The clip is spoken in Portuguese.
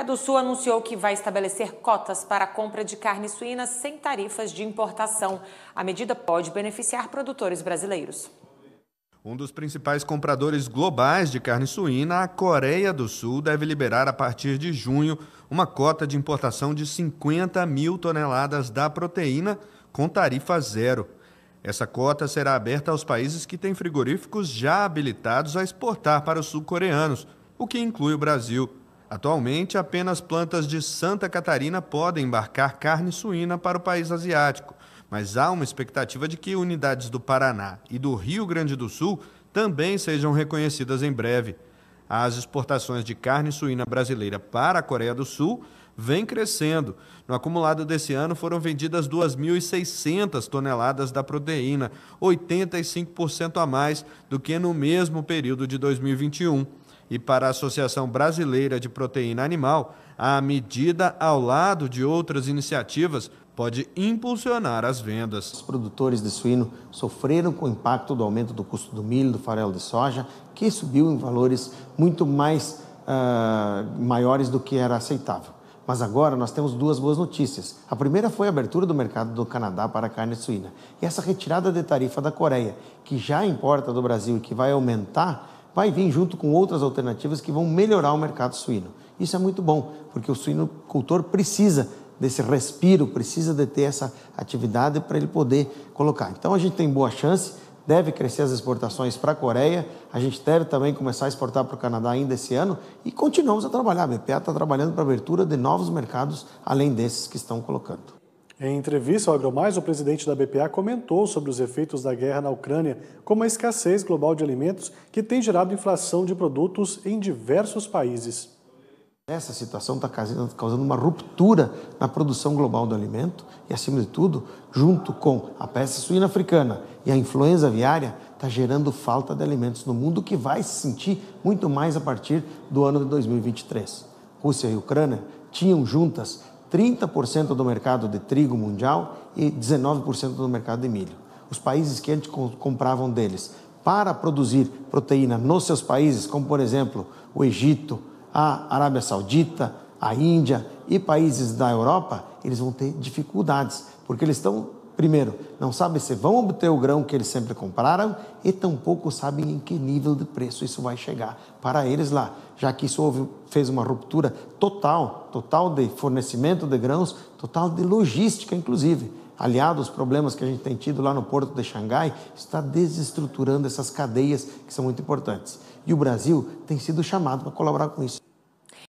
Coreia do Sul anunciou que vai estabelecer cotas para a compra de carne suína sem tarifas de importação. A medida pode beneficiar produtores brasileiros. Um dos principais compradores globais de carne suína, a Coreia do Sul deve liberar a partir de junho uma cota de importação de 50 mil toneladas da proteína com tarifa zero. Essa cota será aberta aos países que têm frigoríficos já habilitados a exportar para os sul-coreanos, o que inclui o Brasil. Atualmente, apenas plantas de Santa Catarina podem embarcar carne suína para o país asiático, mas há uma expectativa de que unidades do Paraná e do Rio Grande do Sul também sejam reconhecidas em breve. As exportações de carne suína brasileira para a Coreia do Sul vêm crescendo. No acumulado desse ano foram vendidas 2.600 toneladas da proteína, 85% a mais do que no mesmo período de 2021 e para a Associação Brasileira de Proteína Animal, a medida, ao lado de outras iniciativas, pode impulsionar as vendas. Os produtores de suíno sofreram com o impacto do aumento do custo do milho, do farelo de soja, que subiu em valores muito mais uh, maiores do que era aceitável. Mas agora nós temos duas boas notícias. A primeira foi a abertura do mercado do Canadá para a carne suína. E essa retirada de tarifa da Coreia, que já importa do Brasil e que vai aumentar vai vir junto com outras alternativas que vão melhorar o mercado suíno. Isso é muito bom, porque o suinocultor precisa desse respiro, precisa de ter essa atividade para ele poder colocar. Então a gente tem boa chance, deve crescer as exportações para a Coreia, a gente deve também começar a exportar para o Canadá ainda esse ano e continuamos a trabalhar. A BPA está trabalhando para a abertura de novos mercados além desses que estão colocando. Em entrevista ao AgroMais, o presidente da BPA comentou sobre os efeitos da guerra na Ucrânia, como a escassez global de alimentos que tem gerado inflação de produtos em diversos países. Essa situação está causando uma ruptura na produção global do alimento e, acima de tudo, junto com a peste suína africana e a influenza aviária, está gerando falta de alimentos no mundo que vai se sentir muito mais a partir do ano de 2023. Rússia e Ucrânia tinham juntas 30% do mercado de trigo mundial e 19% do mercado de milho. Os países que antes compravam deles para produzir proteína nos seus países, como por exemplo o Egito, a Arábia Saudita, a Índia e países da Europa, eles vão ter dificuldades, porque eles estão, primeiro, não sabem se vão obter o grão que eles sempre compraram e tampouco sabem em que nível de preço isso vai chegar para eles lá já que isso houve, fez uma ruptura total, total de fornecimento de grãos, total de logística, inclusive. Aliado aos problemas que a gente tem tido lá no porto de Xangai, está desestruturando essas cadeias que são muito importantes. E o Brasil tem sido chamado para colaborar com isso.